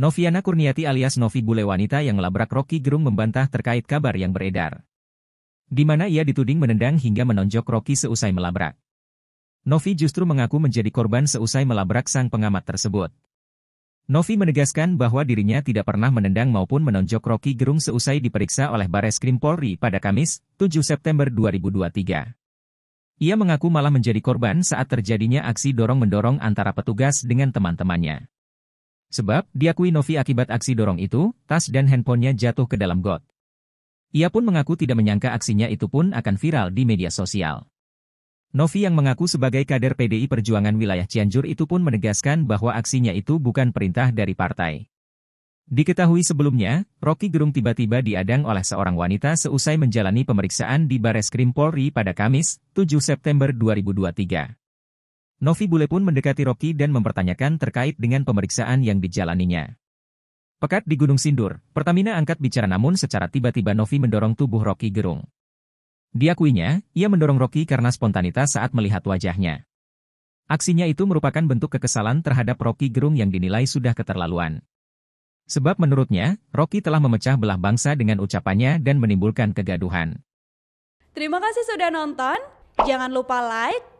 Noviana Kurniati alias Novi Bule wanita yang melabrak Rocky Gerung membantah terkait kabar yang beredar. Di mana ia dituding menendang hingga menonjok Rocky seusai melabrak. Novi justru mengaku menjadi korban seusai melabrak sang pengamat tersebut. Novi menegaskan bahwa dirinya tidak pernah menendang maupun menonjok Rocky Gerung seusai diperiksa oleh Bares Krim Polri pada Kamis, 7 September 2023. Ia mengaku malah menjadi korban saat terjadinya aksi dorong-mendorong antara petugas dengan teman-temannya. Sebab, diakui Novi akibat aksi dorong itu, tas dan handphonenya jatuh ke dalam got. Ia pun mengaku tidak menyangka aksinya itu pun akan viral di media sosial. Novi yang mengaku sebagai kader PDI Perjuangan wilayah Cianjur itu pun menegaskan bahwa aksinya itu bukan perintah dari partai. Diketahui sebelumnya, Rocky Gerung tiba-tiba diadang oleh seorang wanita seusai menjalani pemeriksaan di Bareskrim Polri pada Kamis, 7 September 2023. Novi Bule pun mendekati Rocky dan mempertanyakan terkait dengan pemeriksaan yang dijalaninya. Pekat di Gunung Sindur, Pertamina angkat bicara namun secara tiba-tiba Novi mendorong tubuh Rocky gerung. Diakuinya, ia mendorong Rocky karena spontanitas saat melihat wajahnya. Aksinya itu merupakan bentuk kekesalan terhadap Rocky Gerung yang dinilai sudah keterlaluan. Sebab menurutnya, Rocky telah memecah belah bangsa dengan ucapannya dan menimbulkan kegaduhan. Terima kasih sudah nonton. Jangan lupa like,